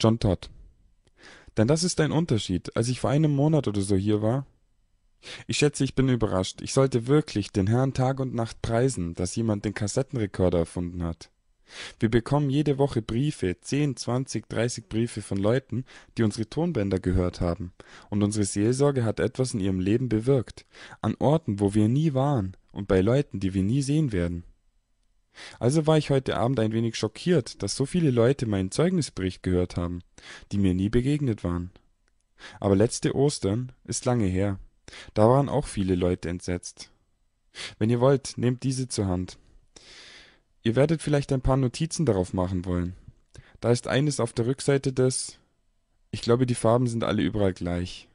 John Todd. Denn das ist ein Unterschied. Als ich vor einem Monat oder so hier war. Ich schätze, ich bin überrascht. Ich sollte wirklich den Herrn Tag und Nacht preisen, dass jemand den Kassettenrekorder erfunden hat. Wir bekommen jede Woche Briefe, zehn, zwanzig, dreißig Briefe von Leuten, die unsere Tonbänder gehört haben. Und unsere Seelsorge hat etwas in ihrem Leben bewirkt. An Orten, wo wir nie waren und bei Leuten, die wir nie sehen werden also war ich heute abend ein wenig schockiert daß so viele leute meinen zeugnisbericht gehört haben die mir nie begegnet waren aber letzte ostern ist lange her da waren auch viele leute entsetzt wenn ihr wollt nehmt diese zur hand ihr werdet vielleicht ein paar notizen darauf machen wollen da ist eines auf der rückseite des ich glaube die farben sind alle überall gleich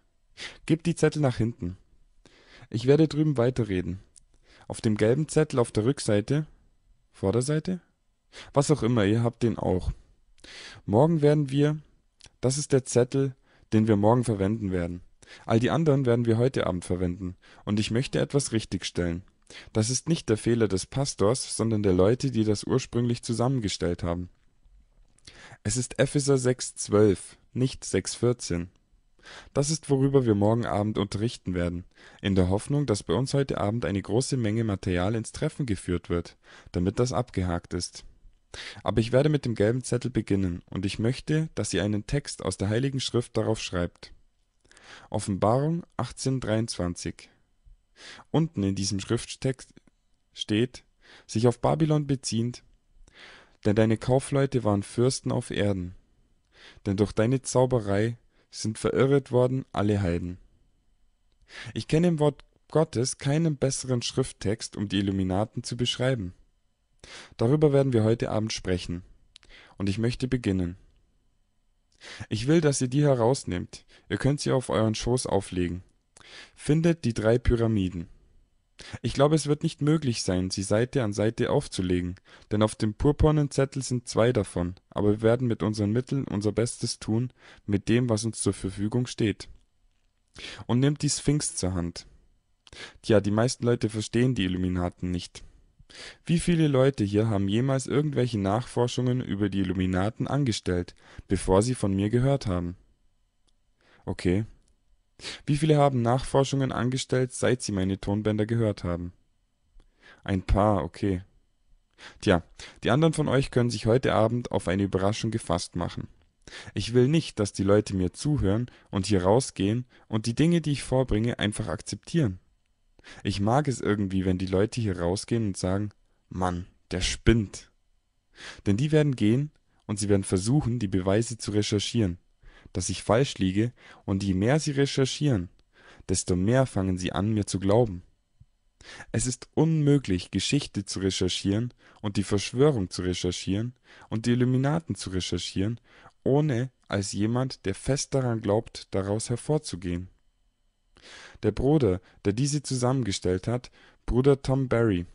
gebt die zettel nach hinten ich werde drüben weiterreden auf dem gelben zettel auf der rückseite Vorderseite? Was auch immer, ihr habt den auch. Morgen werden wir, das ist der Zettel, den wir morgen verwenden werden. All die anderen werden wir heute Abend verwenden, und ich möchte etwas richtigstellen. Das ist nicht der Fehler des Pastors, sondern der Leute, die das ursprünglich zusammengestellt haben. Es ist Epheser 6,12, nicht 6,14. Das ist, worüber wir morgen Abend unterrichten werden, in der Hoffnung, dass bei uns heute Abend eine große Menge Material ins Treffen geführt wird, damit das abgehakt ist. Aber ich werde mit dem gelben Zettel beginnen, und ich möchte, dass ihr einen Text aus der Heiligen Schrift darauf schreibt. Offenbarung 18,23 Unten in diesem Schrifttext steht, sich auf Babylon beziehend, denn deine Kaufleute waren Fürsten auf Erden. Denn durch deine Zauberei sind verirret worden alle Heiden. Ich kenne im Wort Gottes keinen besseren Schrifttext, um die Illuminaten zu beschreiben. Darüber werden wir heute Abend sprechen. Und ich möchte beginnen. Ich will, dass ihr die herausnehmt. Ihr könnt sie auf euren Schoß auflegen. Findet die drei Pyramiden. Ich glaube, es wird nicht möglich sein, sie Seite an Seite aufzulegen, denn auf dem purpurnen Zettel sind zwei davon, aber wir werden mit unseren Mitteln unser Bestes tun, mit dem, was uns zur Verfügung steht. Und nimmt die Sphinx zur Hand. Tja, die meisten Leute verstehen die Illuminaten nicht. Wie viele Leute hier haben jemals irgendwelche Nachforschungen über die Illuminaten angestellt, bevor sie von mir gehört haben? Okay wie viele haben Nachforschungen angestellt, seit sie meine Tonbänder gehört haben? Ein paar, okay. Tja, die anderen von euch können sich heute Abend auf eine Überraschung gefasst machen. Ich will nicht, dass die Leute mir zuhören und hier rausgehen und die Dinge, die ich vorbringe, einfach akzeptieren. Ich mag es irgendwie, wenn die Leute hier rausgehen und sagen, Mann, der spinnt. Denn die werden gehen und sie werden versuchen, die Beweise zu recherchieren dass ich falsch liege, und je mehr sie recherchieren, desto mehr fangen sie an, mir zu glauben. Es ist unmöglich, Geschichte zu recherchieren und die Verschwörung zu recherchieren und die Illuminaten zu recherchieren, ohne als jemand, der fest daran glaubt, daraus hervorzugehen. Der Bruder, der diese zusammengestellt hat, Bruder Tom Barry,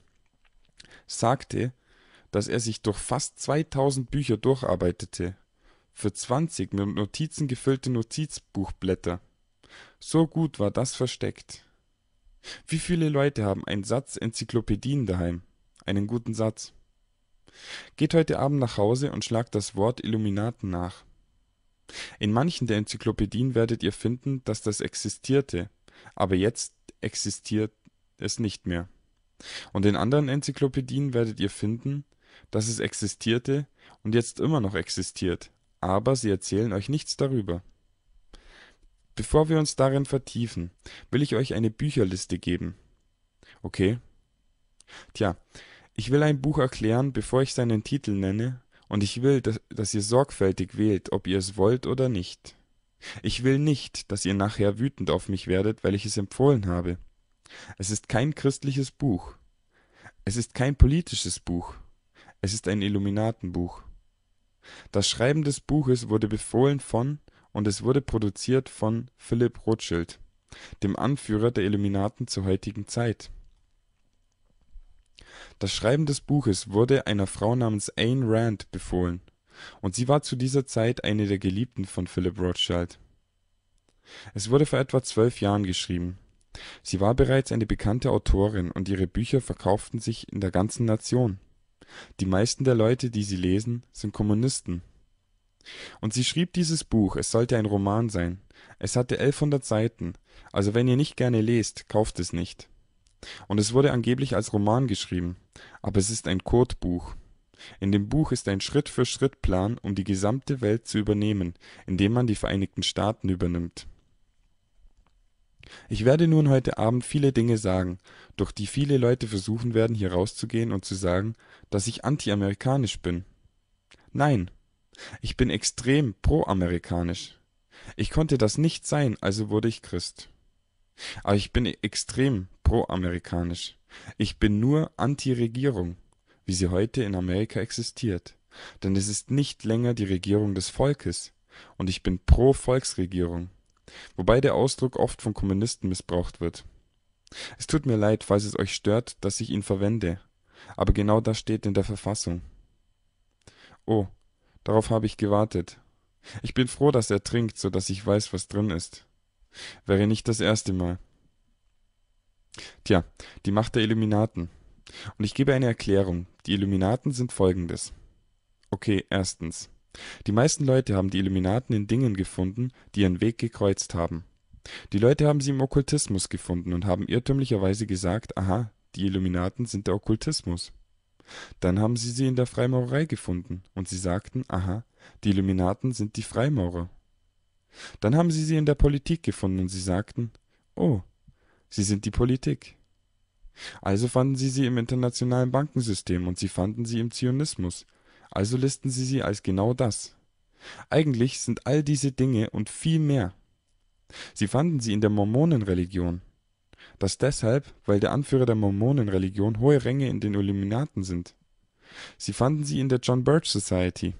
sagte, dass er sich durch fast 2000 Bücher durcharbeitete für 20 mit Notizen gefüllte Notizbuchblätter. So gut war das versteckt. Wie viele Leute haben einen Satz Enzyklopädien daheim? Einen guten Satz. Geht heute Abend nach Hause und schlagt das Wort Illuminaten nach. In manchen der Enzyklopädien werdet ihr finden, dass das existierte, aber jetzt existiert es nicht mehr. Und in anderen Enzyklopädien werdet ihr finden, dass es existierte und jetzt immer noch existiert, aber sie erzählen euch nichts darüber. Bevor wir uns darin vertiefen, will ich euch eine Bücherliste geben. Okay. Tja, ich will ein Buch erklären, bevor ich seinen Titel nenne, und ich will, dass, dass ihr sorgfältig wählt, ob ihr es wollt oder nicht. Ich will nicht, dass ihr nachher wütend auf mich werdet, weil ich es empfohlen habe. Es ist kein christliches Buch. Es ist kein politisches Buch. Es ist ein Illuminatenbuch. Das Schreiben des Buches wurde befohlen von und es wurde produziert von Philipp Rothschild, dem Anführer der Illuminaten zur heutigen Zeit. Das Schreiben des Buches wurde einer Frau namens Ayn Rand befohlen, und sie war zu dieser Zeit eine der Geliebten von Philip Rothschild. Es wurde vor etwa zwölf Jahren geschrieben. Sie war bereits eine bekannte Autorin und ihre Bücher verkauften sich in der ganzen Nation die meisten der Leute, die sie lesen, sind Kommunisten. Und sie schrieb dieses Buch, es sollte ein Roman sein. Es hatte 1100 Seiten, also wenn ihr nicht gerne lest, kauft es nicht. Und es wurde angeblich als Roman geschrieben, aber es ist ein Kurtbuch. In dem Buch ist ein Schritt-für-Schritt-Plan, um die gesamte Welt zu übernehmen, indem man die Vereinigten Staaten übernimmt ich werde nun heute Abend viele Dinge sagen, durch die viele Leute versuchen werden, hier rauszugehen und zu sagen, dass ich antiamerikanisch bin. Nein, ich bin extrem proamerikanisch. Ich konnte das nicht sein, also wurde ich Christ. Aber ich bin extrem proamerikanisch. Ich bin nur anti-Regierung, wie sie heute in Amerika existiert. Denn es ist nicht länger die Regierung des Volkes, und ich bin pro Volksregierung wobei der Ausdruck oft von Kommunisten missbraucht wird. Es tut mir leid, falls es euch stört, dass ich ihn verwende, aber genau das steht in der Verfassung. Oh, darauf habe ich gewartet. Ich bin froh, dass er trinkt, so dass ich weiß, was drin ist. Wäre nicht das erste Mal. Tja, die Macht der Illuminaten. Und ich gebe eine Erklärung. Die Illuminaten sind folgendes. Okay, erstens. Die meisten Leute haben die Illuminaten in Dingen gefunden, die ihren Weg gekreuzt haben. Die Leute haben sie im Okkultismus gefunden und haben irrtümlicherweise gesagt: Aha, die Illuminaten sind der Okkultismus. Dann haben sie sie in der Freimaurerei gefunden und sie sagten: Aha, die Illuminaten sind die Freimaurer. Dann haben sie sie in der Politik gefunden und sie sagten: Oh, sie sind die Politik. Also fanden sie sie im internationalen Bankensystem und sie fanden sie im Zionismus also listen Sie sie als genau das. Eigentlich sind all diese Dinge und viel mehr. Sie fanden sie in der Mormonenreligion. Das deshalb, weil der Anführer der Mormonenreligion hohe Ränge in den Illuminaten sind. Sie fanden sie in der John Birch Society.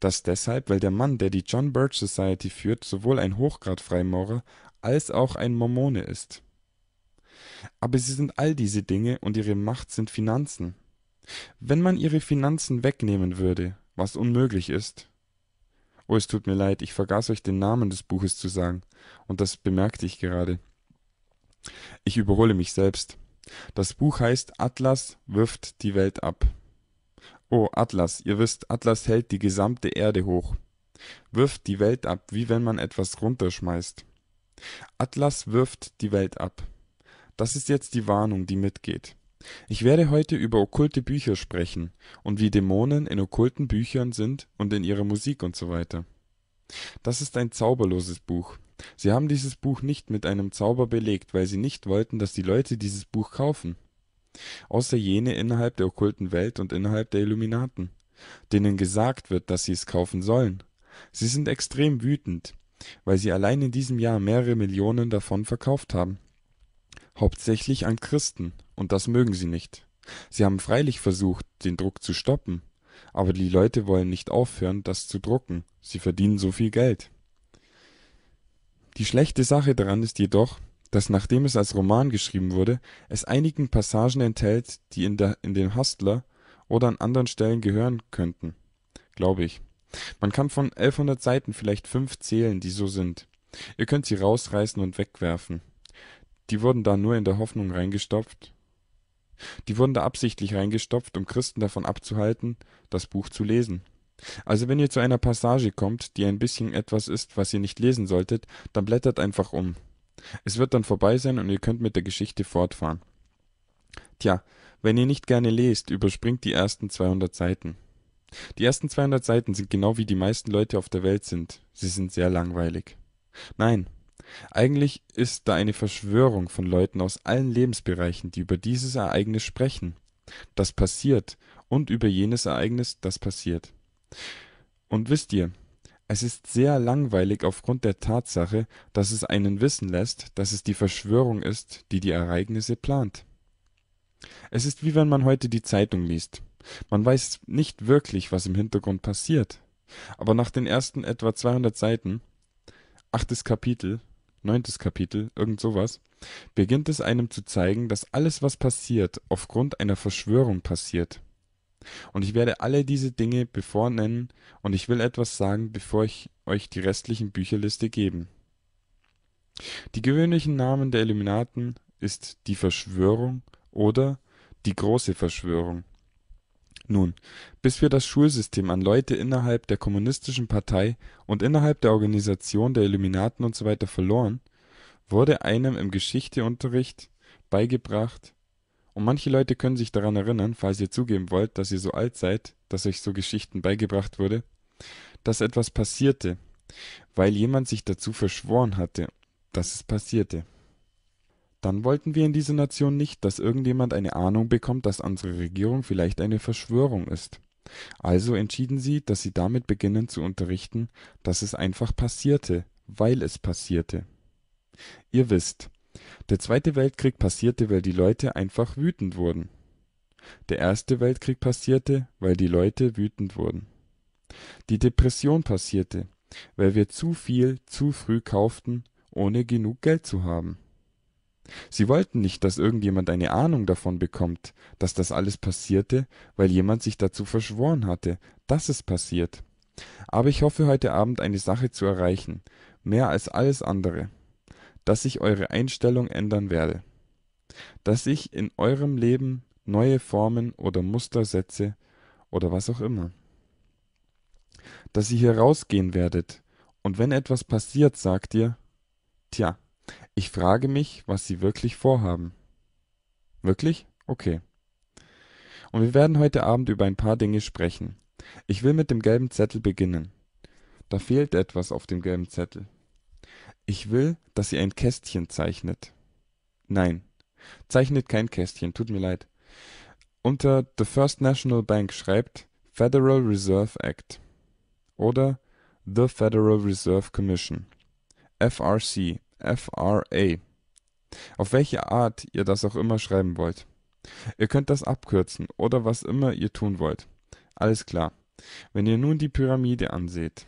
Das deshalb, weil der Mann, der die John Birch Society führt, sowohl ein Hochgrad-Freimaurer als auch ein Mormone ist. Aber sie sind all diese Dinge und ihre Macht sind Finanzen. Wenn man ihre Finanzen wegnehmen würde, was unmöglich ist Oh, es tut mir leid, ich vergaß euch den Namen des Buches zu sagen, und das bemerkte ich gerade. Ich überhole mich selbst. Das Buch heißt Atlas wirft die Welt ab. Oh, Atlas, ihr wisst, Atlas hält die gesamte Erde hoch. Wirft die Welt ab, wie wenn man etwas runterschmeißt. Atlas wirft die Welt ab. Das ist jetzt die Warnung, die mitgeht. Ich werde heute über okkulte Bücher sprechen und wie Dämonen in okkulten Büchern sind und in ihrer Musik usw. Das ist ein zauberloses Buch. Sie haben dieses Buch nicht mit einem Zauber belegt, weil sie nicht wollten, dass die Leute dieses Buch kaufen. Außer jene innerhalb der okkulten Welt und innerhalb der Illuminaten, denen gesagt wird, dass sie es kaufen sollen. Sie sind extrem wütend, weil sie allein in diesem Jahr mehrere Millionen davon verkauft haben hauptsächlich an Christen, und das mögen sie nicht. Sie haben freilich versucht, den Druck zu stoppen, aber die Leute wollen nicht aufhören, das zu drucken, sie verdienen so viel Geld. Die schlechte Sache daran ist jedoch, dass nachdem es als Roman geschrieben wurde, es einigen Passagen enthält, die in, der, in dem Hustler oder an anderen Stellen gehören könnten. Glaube ich. Man kann von 1100 Seiten vielleicht fünf zählen, die so sind. Ihr könnt sie rausreißen und wegwerfen. Die wurden da nur in der Hoffnung reingestopft die wurden da absichtlich reingestopft, um Christen davon abzuhalten, das Buch zu lesen. Also wenn ihr zu einer Passage kommt, die ein bisschen etwas ist, was ihr nicht lesen solltet, dann blättert einfach um. Es wird dann vorbei sein und ihr könnt mit der Geschichte fortfahren. Tja, wenn ihr nicht gerne lest, überspringt die ersten 200 Seiten. Die ersten 200 Seiten sind genau wie die meisten Leute auf der Welt sind. Sie sind sehr langweilig. Nein, eigentlich ist da eine Verschwörung von Leuten aus allen Lebensbereichen, die über dieses Ereignis sprechen, das passiert, und über jenes Ereignis, das passiert. Und wisst ihr, es ist sehr langweilig aufgrund der Tatsache, dass es einen wissen lässt, dass es die Verschwörung ist, die die Ereignisse plant. Es ist wie wenn man heute die Zeitung liest. Man weiß nicht wirklich, was im Hintergrund passiert. Aber nach den ersten etwa 200 Seiten, achtes Kapitel, neuntes Kapitel, irgend sowas, beginnt es einem zu zeigen, dass alles, was passiert, aufgrund einer Verschwörung passiert. Und ich werde alle diese Dinge bevor nennen, und ich will etwas sagen, bevor ich euch die restlichen Bücherliste geben. Die gewöhnlichen Namen der Illuminaten ist die Verschwörung oder die große Verschwörung. Nun, bis wir das Schulsystem an Leute innerhalb der kommunistischen Partei und innerhalb der Organisation der Illuminaten usw. verloren, wurde einem im Geschichteunterricht beigebracht (und manche Leute können sich daran erinnern, falls ihr zugeben wollt, dass ihr so alt seid, dass euch so Geschichten beigebracht wurde), dass etwas passierte, weil jemand sich dazu verschworen hatte, dass es passierte dann wollten wir in dieser Nation nicht, dass irgendjemand eine Ahnung bekommt, dass unsere Regierung vielleicht eine Verschwörung ist. Also entschieden sie, dass sie damit beginnen zu unterrichten, dass es einfach passierte, weil es passierte. Ihr wisst, der Zweite Weltkrieg passierte, weil die Leute einfach wütend wurden. Der Erste Weltkrieg passierte, weil die Leute wütend wurden. Die Depression passierte, weil wir zu viel zu früh kauften, ohne genug Geld zu haben sie wollten nicht daß irgendjemand eine ahnung davon bekommt daß das alles passierte weil jemand sich dazu verschworen hatte daß es passiert aber ich hoffe heute abend eine sache zu erreichen mehr als alles andere daß ich eure einstellung ändern werde daß ich in eurem leben neue formen oder muster setze oder was auch immer daß ihr hier rausgehen werdet und wenn etwas passiert sagt ihr tja ich frage mich, was sie wirklich vorhaben. Wirklich? Okay. Und wir werden heute Abend über ein paar Dinge sprechen. Ich will mit dem gelben Zettel beginnen. Da fehlt etwas auf dem gelben Zettel. Ich will, dass Sie ein Kästchen zeichnet. Nein, zeichnet kein Kästchen, tut mir leid. Unter The First National Bank schreibt Federal Reserve Act oder The Federal Reserve Commission, FRC FRA. Auf welche Art ihr das auch immer schreiben wollt. Ihr könnt das abkürzen oder was immer ihr tun wollt. Alles klar. Wenn ihr nun die Pyramide anseht.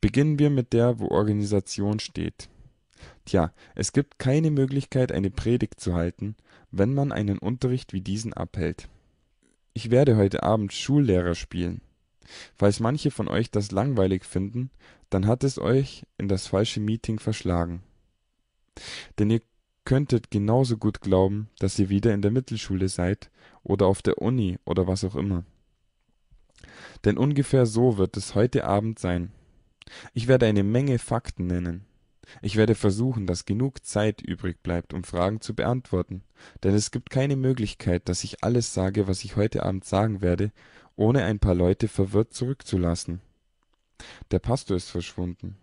Beginnen wir mit der, wo Organisation steht. Tja, es gibt keine Möglichkeit, eine Predigt zu halten, wenn man einen Unterricht wie diesen abhält. Ich werde heute Abend Schullehrer spielen. Falls manche von euch das langweilig finden, dann hat es euch in das falsche Meeting verschlagen. Denn ihr könntet genauso gut glauben, dass ihr wieder in der Mittelschule seid oder auf der Uni oder was auch immer. Denn ungefähr so wird es heute Abend sein. Ich werde eine Menge Fakten nennen. Ich werde versuchen, dass genug Zeit übrig bleibt, um Fragen zu beantworten, denn es gibt keine Möglichkeit, dass ich alles sage, was ich heute Abend sagen werde, ohne ein paar Leute verwirrt zurückzulassen. Der Pastor ist verschwunden.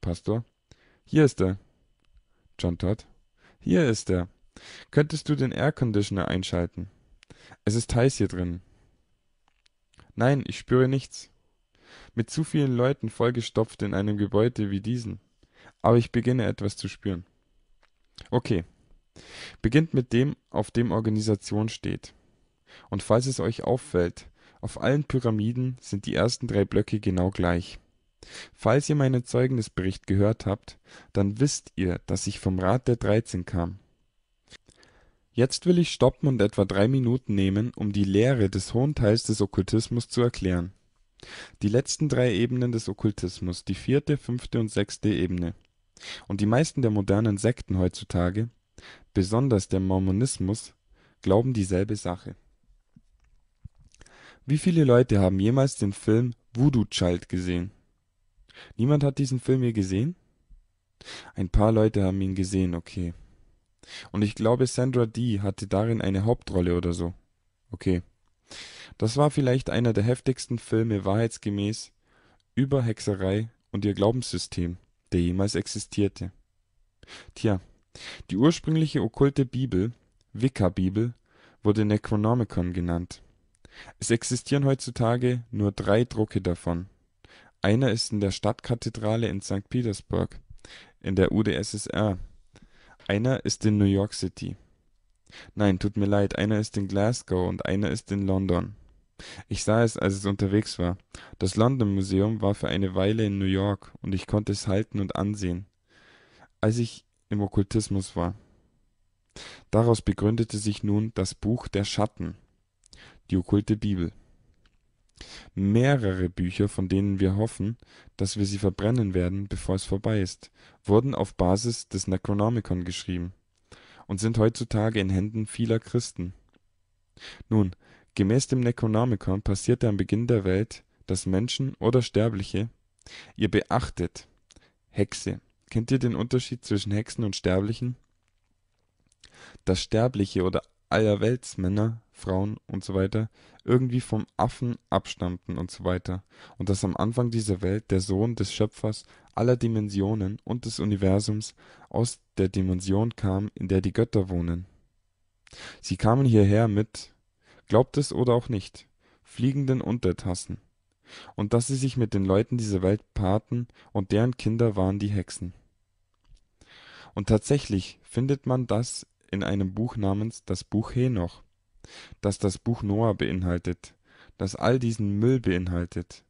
Pastor: Hier ist er. John Todd: Hier ist er. Könntest du den Air Conditioner einschalten? Es ist heiß hier drin. Nein, ich spüre nichts. Mit zu vielen Leuten vollgestopft in einem Gebäude wie diesen. Aber ich beginne etwas zu spüren. Okay. Beginnt mit dem, auf dem Organisation steht. Und falls es euch auffällt, auf allen Pyramiden sind die ersten drei Blöcke genau gleich. Falls ihr meinen Zeugnisbericht gehört habt, dann wisst ihr, dass ich vom Rat der Dreizehn kam. Jetzt will ich stoppen und etwa drei Minuten nehmen, um die Lehre des hohen Teils des Okkultismus zu erklären. Die letzten drei Ebenen des Okkultismus, die vierte, fünfte und sechste Ebene. Und die meisten der modernen Sekten heutzutage, besonders der Mormonismus, glauben dieselbe Sache. Wie viele Leute haben jemals den Film Voodoo Child gesehen? Niemand hat diesen Film hier gesehen? Ein paar Leute haben ihn gesehen, okay. Und ich glaube, Sandra Dee hatte darin eine Hauptrolle oder so. Okay. Das war vielleicht einer der heftigsten Filme wahrheitsgemäß über Hexerei und ihr Glaubenssystem, der jemals existierte. Tja, die ursprüngliche okkulte Bibel, Wicca-Bibel, wurde Necronomicon genannt es existieren heutzutage nur drei Drucke davon. Einer ist in der Stadtkathedrale in St. Petersburg in der UdSSR. Einer ist in New York City. Nein, tut mir leid, einer ist in Glasgow und einer ist in London. Ich sah es, als es unterwegs war. Das London Museum war für eine Weile in New York und ich konnte es halten und ansehen, als ich im Okkultismus war. Daraus begründete sich nun das Buch der Schatten die okkulte Bibel. Mehrere Bücher, von denen wir hoffen, dass wir sie verbrennen werden, bevor es vorbei ist, wurden auf Basis des Necronomicon geschrieben und sind heutzutage in Händen vieler Christen. Nun, gemäß dem Necronomicon passierte am Beginn der Welt, dass Menschen oder Sterbliche ihr beachtet Hexe. Kennt ihr den Unterschied zwischen Hexen und Sterblichen? Das Sterbliche oder aller Welts Männer, Frauen usw. irgendwie vom Affen abstammten usw. und dass am Anfang dieser Welt der Sohn des Schöpfers aller Dimensionen und des Universums aus der Dimension kam, in der die Götter wohnen. Sie kamen hierher mit glaubt es oder auch nicht fliegenden Untertassen. Und dass sie sich mit den Leuten dieser Welt paarten und deren Kinder waren die Hexen. Und tatsächlich findet man das in einem Buch namens Das Buch Henoch, das das Buch Noah beinhaltet, das all diesen Müll beinhaltet.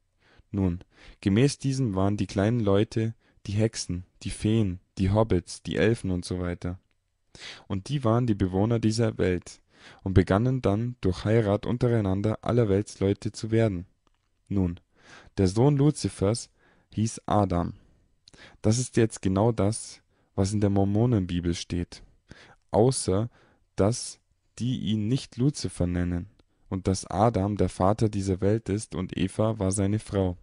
Nun, gemäß diesem waren die kleinen Leute die Hexen, die Feen, die Hobbits, die Elfen usw. Und die waren die Bewohner dieser Welt und begannen dann durch Heirat untereinander allerwelts Leute zu werden. Nun, der Sohn Luzifers hieß Adam. Das ist jetzt genau das, was in der Mormonenbibel steht außer dass die ihn nicht Luzifer nennen und dass Adam der Vater dieser Welt ist und Eva war seine Frau.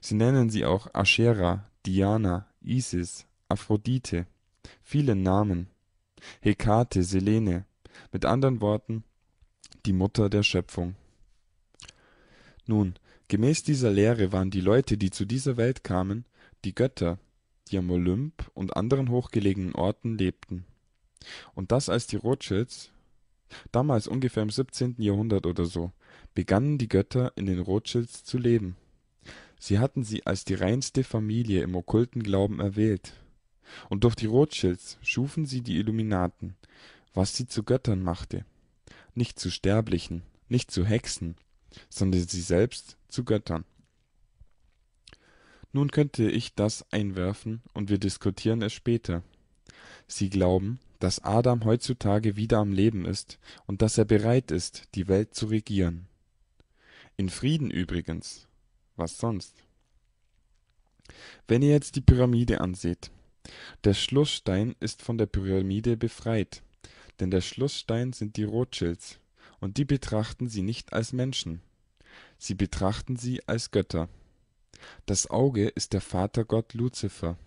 Sie nennen sie auch Aschera, Diana, Isis, Aphrodite, viele Namen, Hekate, Selene, mit anderen Worten die Mutter der Schöpfung. Nun, gemäß dieser Lehre waren die Leute, die zu dieser Welt kamen, die Götter, die am Olymp und anderen hochgelegenen Orten lebten. Und das als die Rothschilds damals ungefähr im 17. Jahrhundert oder so begannen die Götter in den Rothschilds zu leben. Sie hatten sie als die reinste Familie im okkulten Glauben erwählt. Und durch die Rothschilds schufen sie die Illuminaten, was sie zu Göttern machte. Nicht zu Sterblichen, nicht zu Hexen, sondern sie selbst zu Göttern. Nun könnte ich das einwerfen und wir diskutieren es später. Sie glauben, dass adam heutzutage wieder am leben ist und dass er bereit ist die welt zu regieren in frieden übrigens was sonst wenn ihr jetzt die pyramide anseht der schlußstein ist von der pyramide befreit denn der schlußstein sind die rothschilds und die betrachten sie nicht als menschen sie betrachten sie als götter das auge ist der vatergott luzifer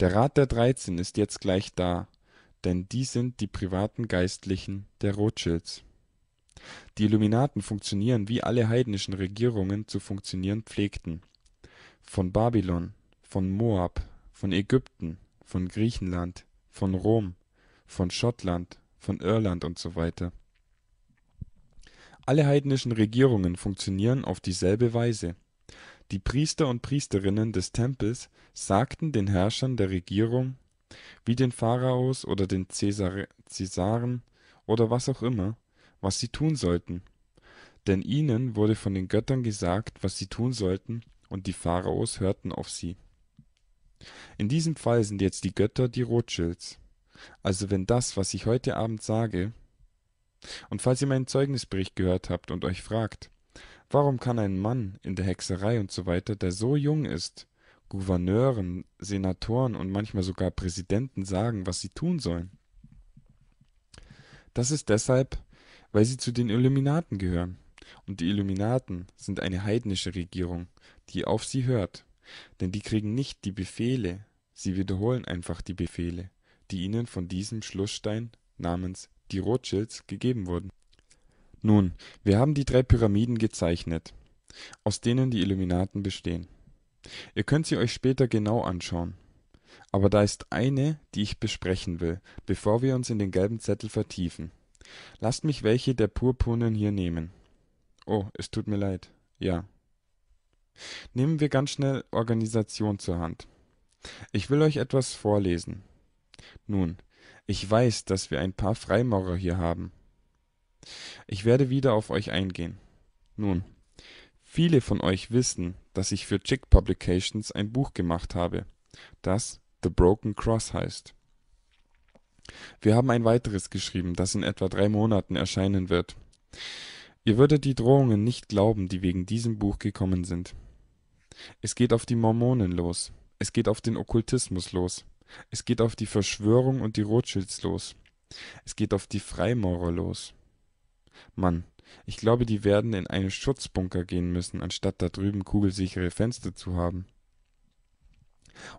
der rat der dreizehn ist jetzt gleich da denn die sind die privaten Geistlichen der Rothschilds. Die Illuminaten funktionieren, wie alle heidnischen Regierungen zu funktionieren pflegten. Von Babylon, von Moab, von Ägypten, von Griechenland, von Rom, von Schottland, von Irland usw. Alle heidnischen Regierungen funktionieren auf dieselbe Weise. Die Priester und Priesterinnen des Tempels sagten den Herrschern der Regierung wie den Pharaos oder den Cäsaren oder was auch immer, was sie tun sollten. Denn ihnen wurde von den Göttern gesagt, was sie tun sollten, und die Pharaos hörten auf sie. In diesem Fall sind jetzt die Götter die Rothschilds. Also wenn das, was ich heute Abend sage, und falls ihr meinen Zeugnisbericht gehört habt und euch fragt, warum kann ein Mann in der Hexerei und so weiter, der so jung ist, Gouverneuren, Senatoren und manchmal sogar Präsidenten sagen, was sie tun sollen. Das ist deshalb, weil sie zu den Illuminaten gehören. Und die Illuminaten sind eine heidnische Regierung, die auf sie hört. Denn die kriegen nicht die Befehle, sie wiederholen einfach die Befehle, die ihnen von diesem Schlussstein namens die Rothschilds gegeben wurden. Nun, wir haben die drei Pyramiden gezeichnet, aus denen die Illuminaten bestehen. Ihr könnt sie euch später genau anschauen. Aber da ist eine, die ich besprechen will, bevor wir uns in den gelben Zettel vertiefen. Lasst mich welche der purpurnen hier nehmen. Oh, es tut mir leid. Ja. Nehmen wir ganz schnell Organisation zur Hand. Ich will euch etwas vorlesen. Nun, ich weiß, dass wir ein paar Freimaurer hier haben. Ich werde wieder auf euch eingehen. Nun, Viele von euch wissen, dass ich für Chick Publications ein Buch gemacht habe, das The Broken Cross heißt. Wir haben ein weiteres geschrieben, das in etwa drei Monaten erscheinen wird. Ihr würdet die Drohungen nicht glauben, die wegen diesem Buch gekommen sind. Es geht auf die Mormonen los. Es geht auf den Okkultismus los. Es geht auf die Verschwörung und die Rothschilds los. Es geht auf die Freimaurer los. Mann, ich glaube, die werden in einen Schutzbunker gehen müssen, anstatt da drüben kugelsichere Fenster zu haben.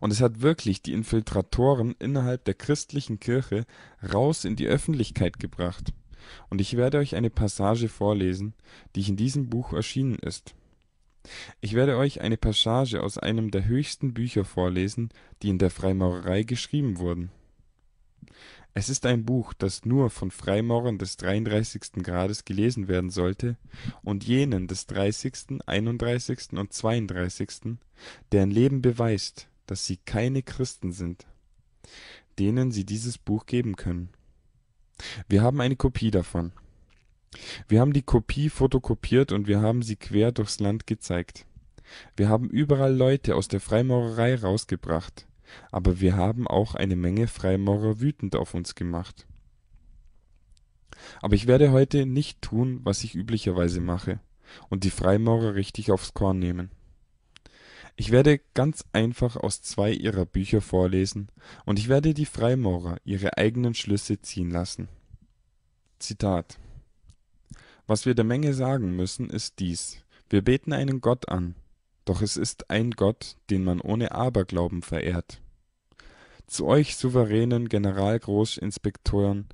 Und es hat wirklich die Infiltratoren innerhalb der christlichen Kirche raus in die Öffentlichkeit gebracht. Und ich werde euch eine Passage vorlesen, die in diesem Buch erschienen ist. Ich werde euch eine Passage aus einem der höchsten Bücher vorlesen, die in der Freimaurerei geschrieben wurden. Es ist ein Buch, das nur von Freimaurern des 33. Grades gelesen werden sollte und jenen des 30., 31. und 32., deren Leben beweist, dass sie keine Christen sind, denen sie dieses Buch geben können. Wir haben eine Kopie davon. Wir haben die Kopie fotokopiert und wir haben sie quer durchs Land gezeigt. Wir haben überall Leute aus der Freimaurerei rausgebracht aber wir haben auch eine Menge Freimaurer wütend auf uns gemacht. Aber ich werde heute nicht tun, was ich üblicherweise mache, und die Freimaurer richtig aufs Korn nehmen. Ich werde ganz einfach aus zwei ihrer Bücher vorlesen, und ich werde die Freimaurer ihre eigenen Schlüsse ziehen lassen. Zitat Was wir der Menge sagen müssen, ist dies wir beten einen Gott an, doch es ist ein Gott, den man ohne Aberglauben verehrt. Zu euch souveränen Generalgroßinspektoren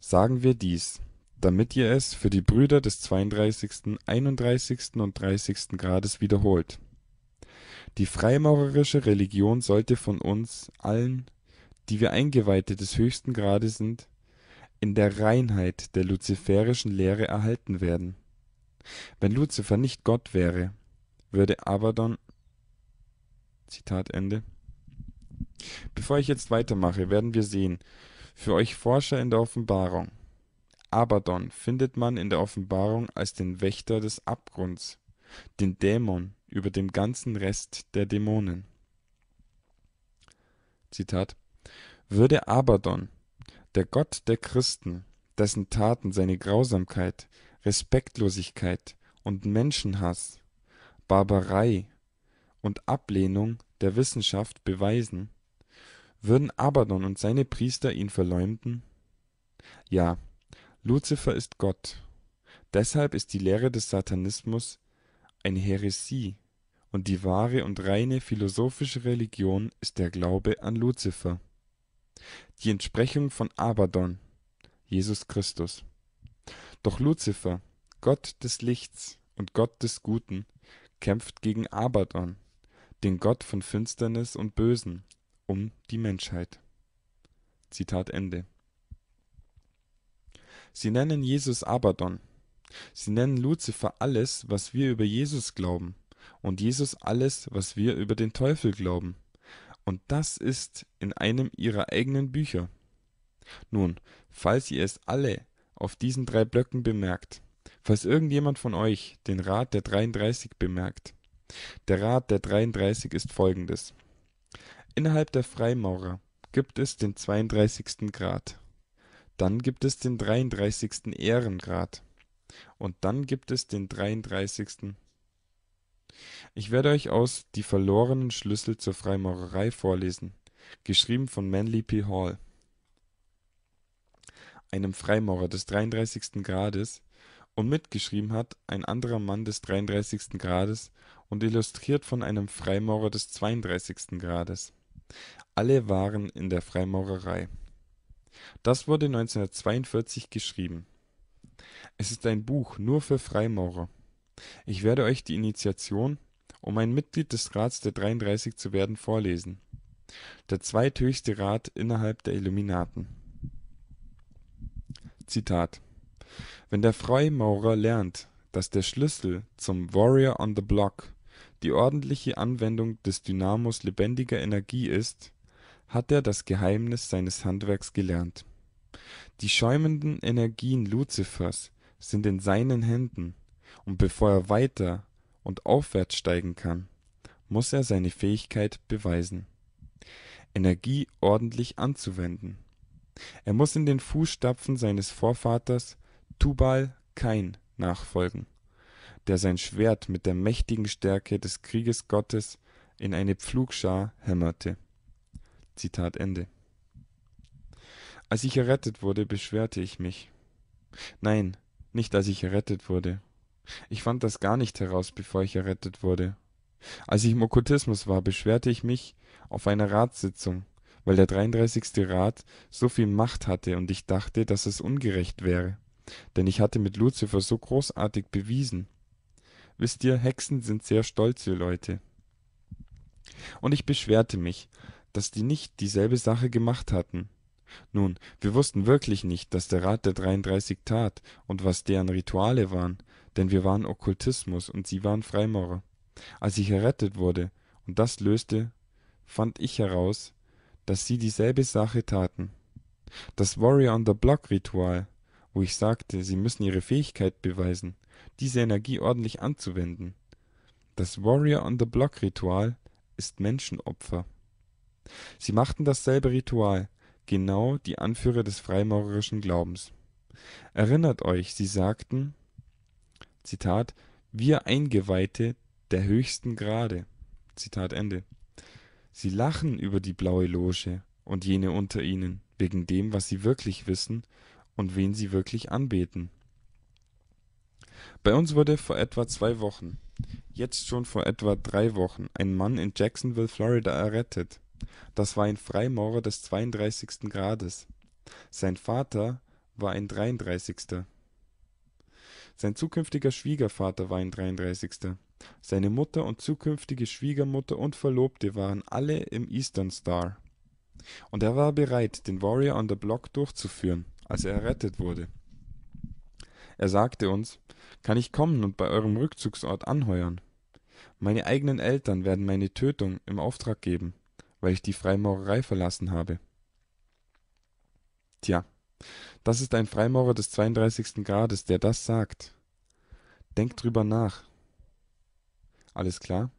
sagen wir dies, damit ihr es für die Brüder des 32., 31. und 30. Grades wiederholt. Die freimaurerische Religion sollte von uns allen, die wir Eingeweihte des höchsten Grades sind, in der Reinheit der luziferischen Lehre erhalten werden. Wenn Luzifer nicht Gott wäre, würde Abaddon. Zitat Ende. Bevor ich jetzt weitermache, werden wir sehen, für euch Forscher in der Offenbarung. Abaddon findet man in der Offenbarung als den Wächter des Abgrunds, den Dämon über dem ganzen Rest der Dämonen. Zitat Würde Abaddon, der Gott der Christen, dessen Taten seine Grausamkeit, Respektlosigkeit und Menschenhass Barbarei und Ablehnung der Wissenschaft beweisen, würden Abaddon und seine Priester ihn verleumden? Ja, Luzifer ist Gott. Deshalb ist die Lehre des Satanismus eine Häresie, und die wahre und reine philosophische Religion ist der Glaube an Luzifer, die Entsprechung von Abaddon, Jesus Christus. Doch Luzifer, Gott des Lichts und Gott des Guten, kämpft gegen Abaddon, den Gott von Finsternis und Bösen, um die Menschheit. “Sie nennen Jesus Abaddon. Sie nennen Luzifer alles, was wir über Jesus glauben, und Jesus alles, was wir über den Teufel glauben. Und das ist in einem ihrer eigenen Bücher. Nun, falls ihr es alle auf diesen drei Blöcken bemerkt Falls irgendjemand von euch den Rat der 33 bemerkt: Der Rat der 33 ist folgendes: Innerhalb der Freimaurer gibt es den 32. Grad. Dann gibt es den 33. Ehrengrad. Und dann gibt es den 33. Ich werde euch aus Die verlorenen Schlüssel zur Freimaurerei vorlesen, geschrieben von Manly P. Hall, einem Freimaurer des 33. Grades und mitgeschrieben hat, ein anderer Mann des 33. Grades und illustriert von einem Freimaurer des 32. Grades. Alle waren in der Freimaurerei. Das wurde 1942 geschrieben. Es ist ein Buch nur für Freimaurer. Ich werde euch die Initiation, um ein Mitglied des Rats der 33 zu werden, vorlesen. Der zweithöchste Rat innerhalb der Illuminaten. Zitat wenn der Freimaurer lernt, dass der Schlüssel zum Warrior on the Block die ordentliche Anwendung des Dynamos lebendiger Energie ist, hat er das Geheimnis seines Handwerks gelernt. Die schäumenden Energien Luzifers sind in seinen Händen, und bevor er weiter und aufwärts steigen kann, muß er seine Fähigkeit beweisen, Energie ordentlich anzuwenden. Er muß in den Fußstapfen seines Vorvaters Tubal Cain nachfolgen, der sein Schwert mit der mächtigen Stärke des Kriegesgottes in eine Pflugschar hämmerte. “– Als ich errettet wurde, beschwerte ich mich. Nein, nicht als ich errettet wurde. Ich fand das gar nicht heraus, bevor ich errettet wurde. Als ich im Okkultismus war, beschwerte ich mich auf einer Ratssitzung, weil der 33. Rat so viel Macht hatte und ich dachte, dass es ungerecht wäre denn ich hatte mit Luzifer so großartig bewiesen. Wisst ihr, Hexen sind sehr stolze Leute. Und ich beschwerte mich, dass die nicht dieselbe Sache gemacht hatten. Nun, wir wussten wirklich nicht, dass der Rat der 33 tat und was deren Rituale waren, denn wir waren Okkultismus und sie waren Freimaurer. Als ich errettet wurde und das löste, fand ich heraus, dass sie dieselbe Sache taten. Das Warrior on the Block Ritual wo ich sagte, sie müssen ihre Fähigkeit beweisen, diese Energie ordentlich anzuwenden. Das Warrior-on-the-Block-Ritual ist Menschenopfer. Sie machten dasselbe Ritual, genau die Anführer des freimaurerischen Glaubens. Erinnert euch, sie sagten, Zitat, wir Eingeweihte der höchsten Grade. Zitat Ende. Sie lachen über die blaue Loge und jene unter ihnen, wegen dem, was sie wirklich wissen und wen sie wirklich anbeten. Bei uns wurde vor etwa zwei Wochen jetzt schon vor etwa drei Wochen ein Mann in Jacksonville, Florida, errettet. Das war ein Freimaurer des 32. Grades. Sein Vater war ein 33. Sein zukünftiger Schwiegervater war ein 33. Seine Mutter und zukünftige Schwiegermutter und Verlobte waren alle im Eastern Star. Und er war bereit, den Warrior on the Block durchzuführen, als er errettet wurde. Er sagte uns, kann ich kommen und bei eurem Rückzugsort anheuern? Meine eigenen Eltern werden meine Tötung im Auftrag geben, weil ich die Freimaurerei verlassen habe. Tja, das ist ein Freimaurer des 32. Grades, der das sagt. Denkt drüber nach. Alles klar?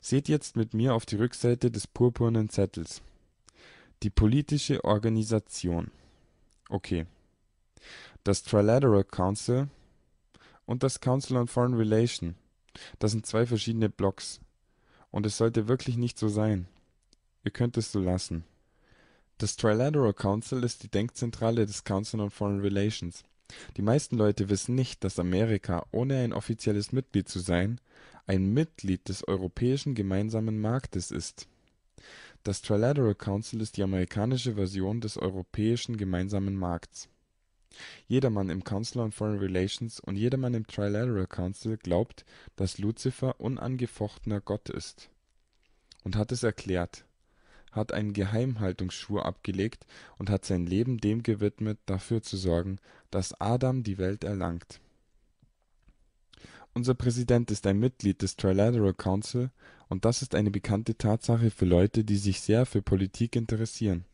Seht jetzt mit mir auf die Rückseite des purpurnen Zettels. Die politische Organisation. Okay. Das Trilateral Council und das Council on Foreign Relations, das sind zwei verschiedene Blocks. Und es sollte wirklich nicht so sein. Ihr könnt es so lassen. Das Trilateral Council ist die Denkzentrale des Council on Foreign Relations. Die meisten Leute wissen nicht, dass Amerika, ohne ein offizielles Mitglied zu sein, ein Mitglied des Europäischen Gemeinsamen Marktes ist das Trilateral Council ist die amerikanische Version des Europäischen Gemeinsamen Markts. Jedermann im Council on Foreign Relations und jedermann im Trilateral Council glaubt, dass Luzifer unangefochtener Gott ist. Und hat es erklärt, hat einen Geheimhaltungsschwur abgelegt und hat sein Leben dem gewidmet, dafür zu sorgen, dass Adam die Welt erlangt unser Präsident ist ein Mitglied des Trilateral Council, und das ist eine bekannte Tatsache für Leute, die sich sehr für Politik interessieren.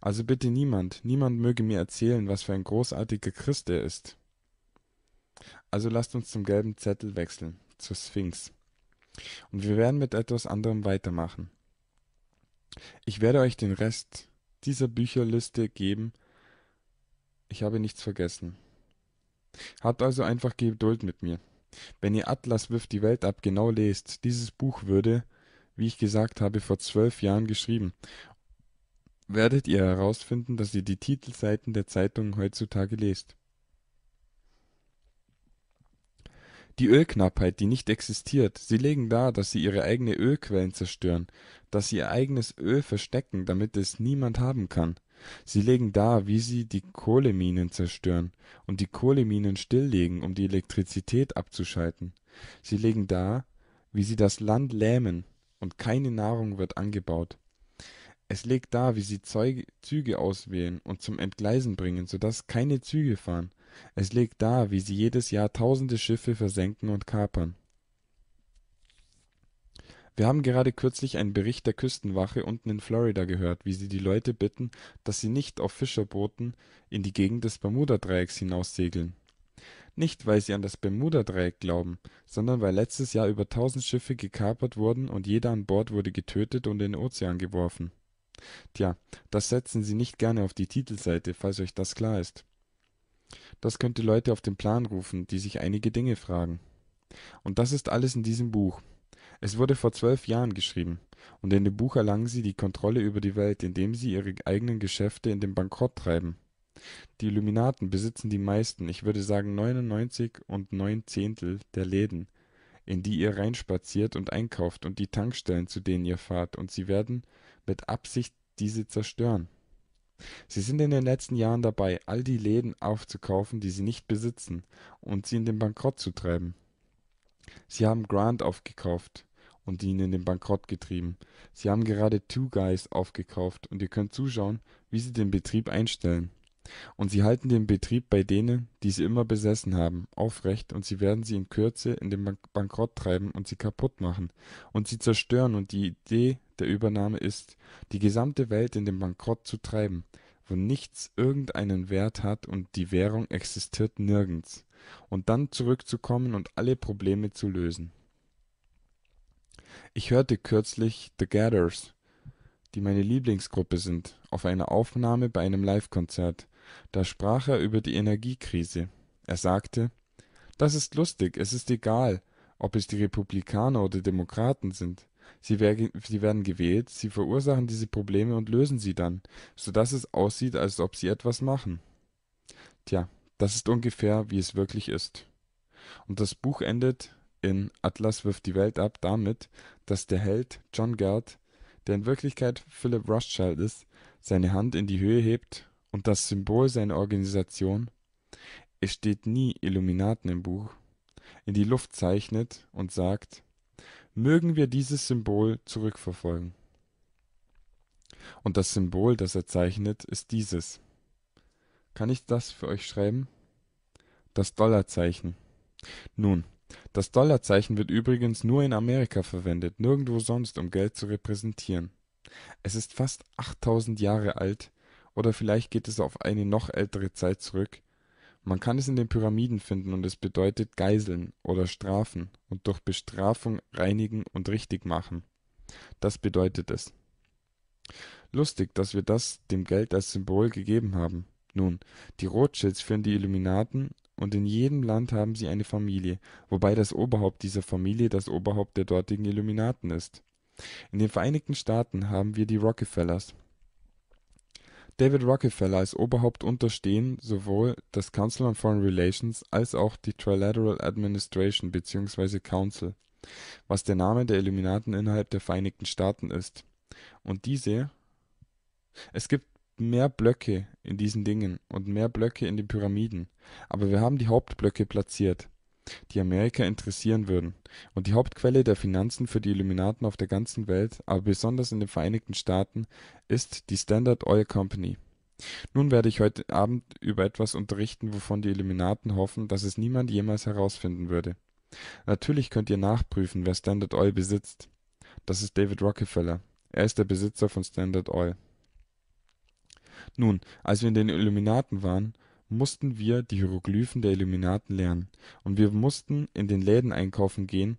Also bitte niemand, niemand möge mir erzählen, was für ein großartiger Christ er ist. Also lasst uns zum gelben Zettel wechseln, zur Sphinx. Und wir werden mit etwas anderem weitermachen. Ich werde euch den Rest dieser Bücherliste geben. Ich habe nichts vergessen. Habt also einfach Geduld mit mir. Wenn ihr Atlas wirft die Welt ab genau lest, dieses Buch würde, wie ich gesagt habe, vor zwölf Jahren geschrieben, werdet ihr herausfinden, dass ihr die Titelseiten der Zeitungen heutzutage lest. Die Ölknappheit, die nicht existiert. Sie legen dar, dass sie ihre eigene Ölquellen zerstören, dass sie ihr eigenes Öl verstecken, damit es niemand haben kann Sie legen dar, wie sie die Kohleminen zerstören und die Kohleminen stilllegen, um die Elektrizität abzuschalten. Sie legen dar, wie sie das Land lähmen und keine Nahrung wird angebaut. Es legt dar, wie sie Züge auswählen und zum Entgleisen bringen, so dass keine Züge fahren. Es legt dar, wie sie jedes Jahr tausende Schiffe versenken und kapern wir haben gerade kürzlich einen Bericht der Küstenwache unten in Florida gehört, wie sie die Leute bitten, dass sie nicht auf Fischerbooten in die Gegend des Bermuda-Dreiecks hinaussegeln. Nicht, weil sie an das Bermuda-Dreieck glauben, sondern weil letztes Jahr über tausend Schiffe gekapert wurden und jeder an Bord wurde getötet und in den Ozean geworfen. Tja, das setzen sie nicht gerne auf die Titelseite, falls euch das klar ist. Das könnte Leute auf den Plan rufen, die sich einige Dinge fragen. Und das ist alles in diesem Buch es wurde vor zwölf Jahren geschrieben, und in dem Buch erlangen sie die Kontrolle über die Welt, indem sie ihre eigenen Geschäfte in den Bankrott treiben. Die Illuminaten besitzen die meisten, ich würde sagen neunundneunzig und 99,9 der Läden, in die ihr reinspaziert und einkauft, und die Tankstellen, zu denen ihr fahrt, und sie werden mit Absicht diese zerstören. Sie sind in den letzten Jahren dabei, all die Läden aufzukaufen, die sie nicht besitzen, und sie in den Bankrott zu treiben. Sie haben Grant aufgekauft und ihn in den Bankrott getrieben. Sie haben gerade Two Guys aufgekauft und ihr könnt zuschauen, wie sie den Betrieb einstellen. Und sie halten den Betrieb bei denen, die sie immer besessen haben, aufrecht und sie werden sie in Kürze in den Bankrott treiben und sie kaputt machen und sie zerstören und die Idee der Übernahme ist, die gesamte Welt in den Bankrott zu treiben, wo nichts irgendeinen Wert hat und die Währung existiert nirgends, und dann zurückzukommen und alle Probleme zu lösen ich hörte kürzlich The Gathers, die meine Lieblingsgruppe sind, auf einer Aufnahme bei einem Live-Konzert. Da sprach er über die Energiekrise. Er sagte: „ Das ist lustig. Es ist egal, ob es die Republikaner oder Demokraten sind. Sie werden gewählt, sie verursachen diese Probleme und lösen sie dann, so dass es aussieht, als ob sie etwas machen. Tja, das ist ungefähr, wie es wirklich ist. “Und das Buch endet in Atlas wirft die Welt ab damit, dass der Held John Garth, der in Wirklichkeit Philip Rothschild ist, seine Hand in die Höhe hebt und das Symbol seiner Organisation es steht nie Illuminaten im Buch in die Luft zeichnet und sagt: Mögen wir dieses Symbol zurückverfolgen. Und das Symbol, das er zeichnet, ist dieses. Kann ich das für euch schreiben? Das Dollarzeichen. Nun das Dollarzeichen wird übrigens nur in Amerika verwendet, nirgendwo sonst, um Geld zu repräsentieren. Es ist fast achttausend Jahre alt, oder vielleicht geht es auf eine noch ältere Zeit zurück. Man kann es in den Pyramiden finden und es bedeutet Geiseln oder Strafen und durch Bestrafung reinigen und richtig machen. Das bedeutet es. Lustig, dass wir das dem Geld als Symbol gegeben haben. Nun, die Rothschilds führen die Illuminaten und in jedem Land haben sie eine Familie, wobei das Oberhaupt dieser Familie das Oberhaupt der dortigen Illuminaten ist. In den Vereinigten Staaten haben wir die Rockefellers. David Rockefeller als Oberhaupt unterstehen sowohl das Council on Foreign Relations als auch die Trilateral Administration bzw. Council, was der Name der Illuminaten innerhalb der Vereinigten Staaten ist, und diese Es gibt mehr Blöcke in diesen Dingen und mehr Blöcke in den Pyramiden, aber wir haben die Hauptblöcke platziert, die Amerika interessieren würden, und die Hauptquelle der Finanzen für die Illuminaten auf der ganzen Welt, aber besonders in den Vereinigten Staaten, ist die Standard Oil Company. Nun werde ich heute Abend über etwas unterrichten, wovon die Illuminaten hoffen, dass es niemand jemals herausfinden würde. Natürlich könnt ihr nachprüfen, wer Standard Oil besitzt. Das ist David Rockefeller. Er ist der Besitzer von Standard Oil nun als wir in den illuminaten waren mußten wir die hieroglyphen der illuminaten lernen und wir mußten in den läden einkaufen gehen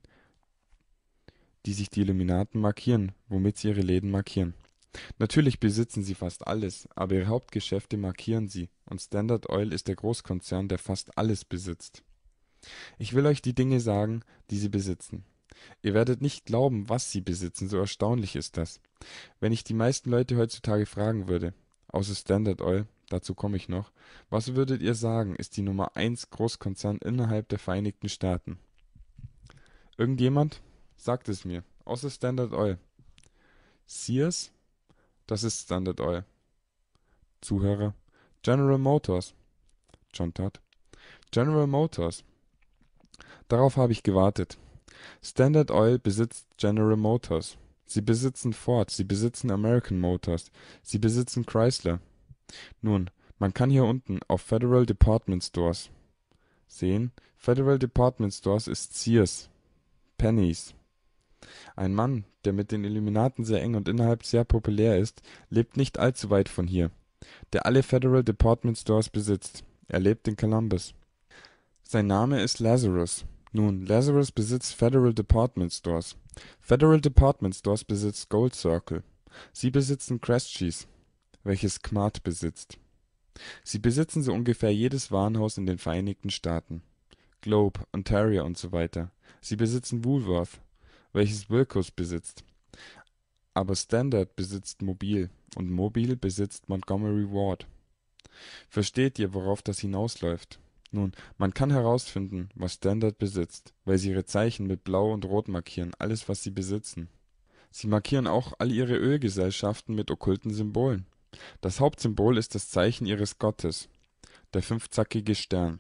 die sich die illuminaten markieren womit sie ihre läden markieren natürlich besitzen sie fast alles aber ihre hauptgeschäfte markieren sie und standard oil ist der großkonzern der fast alles besitzt ich will euch die dinge sagen die sie besitzen ihr werdet nicht glauben was sie besitzen so erstaunlich ist das wenn ich die meisten leute heutzutage fragen würde außer Standard Oil, dazu komme ich noch. Was würdet ihr sagen, ist die Nummer 1 Großkonzern innerhalb der Vereinigten Staaten? Irgendjemand? Sagt es mir. Außer Standard Oil. Sears? Das ist Standard Oil. Zuhörer. General Motors. John Todd. General Motors. Darauf habe ich gewartet. Standard Oil besitzt General Motors. Sie besitzen Ford, sie besitzen American Motors, sie besitzen Chrysler. Nun, man kann hier unten auf Federal Department Stores sehen, Federal Department Stores ist Sears, Pennies. Ein Mann, der mit den Illuminaten sehr eng und innerhalb sehr populär ist, lebt nicht allzu weit von hier, der alle Federal Department Stores besitzt. Er lebt in Columbus. Sein Name ist Lazarus nun, Lazarus besitzt Federal Department Stores. Federal Department Stores besitzt Gold Circle. Sie besitzen Christie's, welches Kmart besitzt. Sie besitzen so ungefähr jedes Warenhaus in den Vereinigten Staaten (Globe, Ontario und so weiter. Sie besitzen Woolworth, welches Wilkos besitzt. Aber Standard besitzt Mobil und Mobil besitzt Montgomery Ward. Versteht ihr, worauf das hinausläuft nun, man kann herausfinden, was Standard besitzt, weil sie ihre Zeichen mit Blau und Rot markieren, alles was sie besitzen. Sie markieren auch all ihre Ölgesellschaften mit okkulten Symbolen. Das Hauptsymbol ist das Zeichen ihres Gottes, der fünfzackige Stern.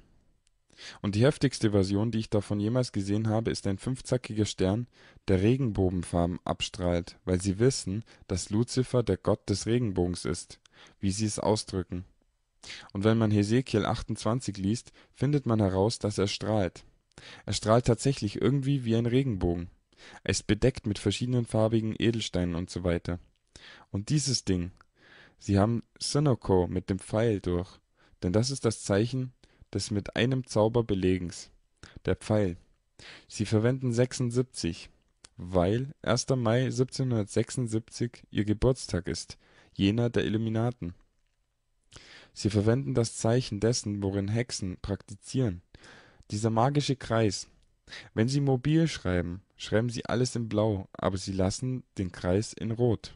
Und die heftigste Version, die ich davon jemals gesehen habe, ist ein fünfzackiger Stern, der Regenbogenfarben abstrahlt, weil sie wissen, dass Luzifer der Gott des Regenbogens ist, wie sie es ausdrücken und wenn man Hesekiel 28 liest, findet man heraus, dass er strahlt. Er strahlt tatsächlich irgendwie wie ein Regenbogen. Er ist bedeckt mit verschiedenen farbigen Edelsteinen usw. Und dieses Ding. Sie haben Synoko mit dem Pfeil durch, denn das ist das Zeichen des mit einem Zauber Belegens. Der Pfeil. Sie verwenden 76, weil 1. Mai 1776 ihr Geburtstag ist, jener der Illuminaten Sie verwenden das Zeichen dessen, worin Hexen praktizieren. Dieser magische Kreis. Wenn Sie mobil schreiben, schreiben Sie alles in blau, aber Sie lassen den Kreis in rot.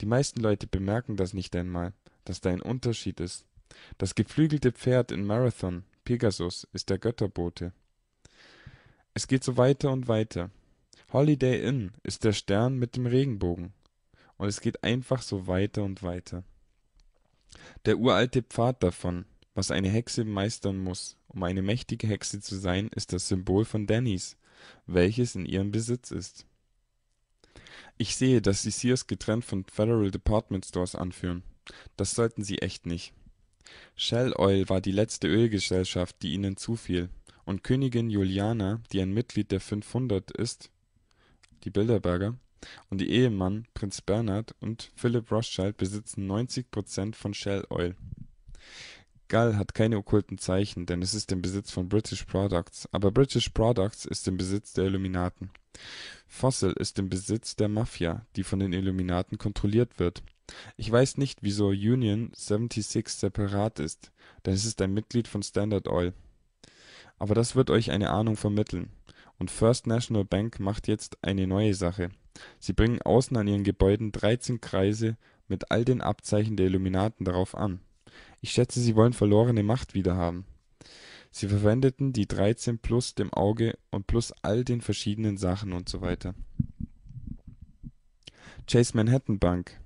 Die meisten Leute bemerken das nicht einmal, dass da ein Unterschied ist. Das geflügelte Pferd in Marathon, Pegasus, ist der Götterbote. Es geht so weiter und weiter. Holiday Inn ist der Stern mit dem Regenbogen. Und es geht einfach so weiter und weiter. Der uralte Pfad davon, was eine Hexe meistern muss, um eine mächtige Hexe zu sein, ist das Symbol von Dannys, welches in ihrem Besitz ist. Ich sehe, dass Sie Sears getrennt von Federal Department Stores anführen. Das sollten Sie echt nicht. Shell Oil war die letzte Ölgesellschaft, die Ihnen zufiel, und Königin Juliana, die ein Mitglied der Fünfhundert ist (die Bilderberger und die Ehemann, Prinz Bernhard und Philip Rothschild besitzen 90 Prozent von Shell Oil. Gull hat keine okkulten Zeichen, denn es ist im Besitz von British Products, aber British Products ist im Besitz der Illuminaten. Fossil ist im Besitz der Mafia, die von den Illuminaten kontrolliert wird. Ich weiß nicht, wieso Union 76 separat ist, denn es ist ein Mitglied von Standard Oil. Aber das wird euch eine Ahnung vermitteln und First National Bank macht jetzt eine neue Sache. Sie bringen außen an ihren Gebäuden 13 Kreise mit all den Abzeichen der Illuminaten darauf an. Ich schätze, sie wollen verlorene Macht wiederhaben. Sie verwendeten die 13 plus dem Auge und plus all den verschiedenen Sachen und so weiter. Chase Manhattan Bank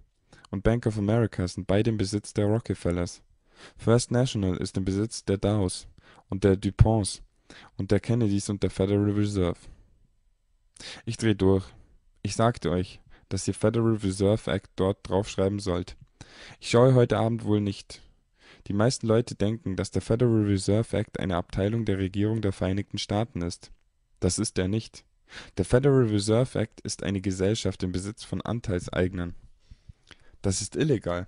und Bank of America sind beide im Besitz der Rockefellers. First National ist im Besitz der Dows und der DuPonts und der Kennedys und der Federal Reserve. Ich dreh durch. Ich sagte euch, dass ihr Federal Reserve Act dort draufschreiben sollt. Ich schaue heute Abend wohl nicht. Die meisten Leute denken, dass der Federal Reserve Act eine Abteilung der Regierung der Vereinigten Staaten ist. Das ist er nicht. Der Federal Reserve Act ist eine Gesellschaft im Besitz von Anteilseignern. Das ist illegal.